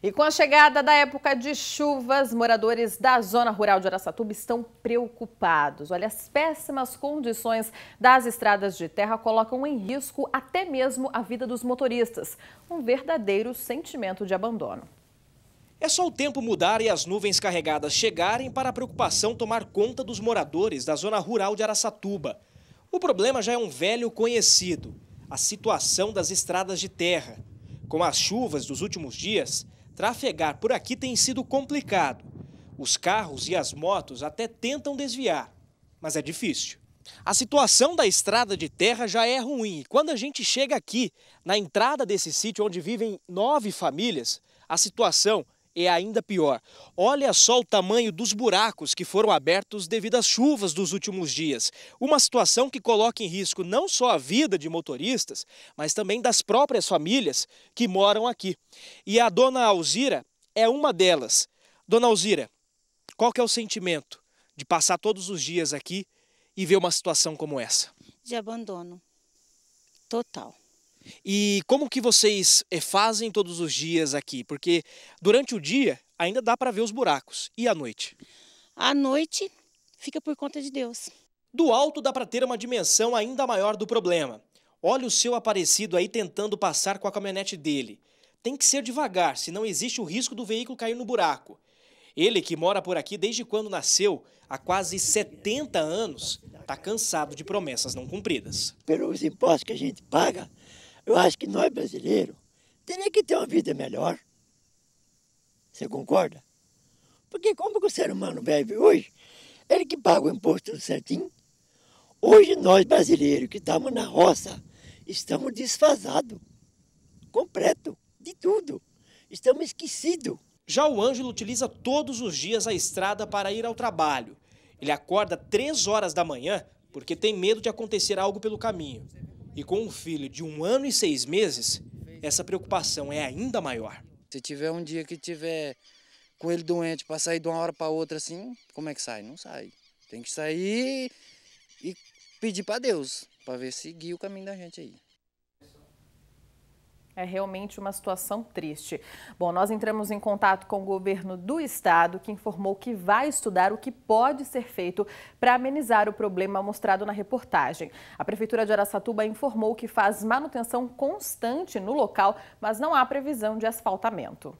E com a chegada da época de chuvas, moradores da zona rural de Araçatuba estão preocupados. Olha, as péssimas condições das estradas de terra colocam em risco até mesmo a vida dos motoristas. Um verdadeiro sentimento de abandono. É só o tempo mudar e as nuvens carregadas chegarem para a preocupação tomar conta dos moradores da zona rural de Araçatuba. O problema já é um velho conhecido, a situação das estradas de terra. Com as chuvas dos últimos dias, Trafegar por aqui tem sido complicado. Os carros e as motos até tentam desviar, mas é difícil. A situação da estrada de terra já é ruim. Quando a gente chega aqui, na entrada desse sítio onde vivem nove famílias, a situação é ainda pior. Olha só o tamanho dos buracos que foram abertos devido às chuvas dos últimos dias. Uma situação que coloca em risco não só a vida de motoristas, mas também das próprias famílias que moram aqui. E a dona Alzira é uma delas. Dona Alzira, qual que é o sentimento de passar todos os dias aqui e ver uma situação como essa? De abandono total. E como que vocês eh, fazem todos os dias aqui? Porque durante o dia ainda dá para ver os buracos. E à noite? À noite fica por conta de Deus. Do alto dá para ter uma dimensão ainda maior do problema. Olha o seu aparecido aí tentando passar com a caminhonete dele. Tem que ser devagar, senão existe o risco do veículo cair no buraco. Ele, que mora por aqui desde quando nasceu, há quase 70 anos, está cansado de promessas não cumpridas. Pelos impostos que a gente paga, eu acho que nós brasileiros teria que ter uma vida melhor. Você concorda? Porque como que o ser humano vive hoje, ele que paga o imposto certinho. Hoje nós brasileiros que estamos na roça, estamos desfasados, completo, de tudo. Estamos esquecidos. Já o Ângelo utiliza todos os dias a estrada para ir ao trabalho. Ele acorda três horas da manhã porque tem medo de acontecer algo pelo caminho e com um filho de um ano e seis meses, essa preocupação é ainda maior. Se tiver um dia que tiver com ele doente para sair de uma hora para outra assim, como é que sai? Não sai. Tem que sair e pedir para Deus para ver seguir o caminho da gente aí. É realmente uma situação triste. Bom, nós entramos em contato com o governo do estado, que informou que vai estudar o que pode ser feito para amenizar o problema mostrado na reportagem. A Prefeitura de Aracatuba informou que faz manutenção constante no local, mas não há previsão de asfaltamento.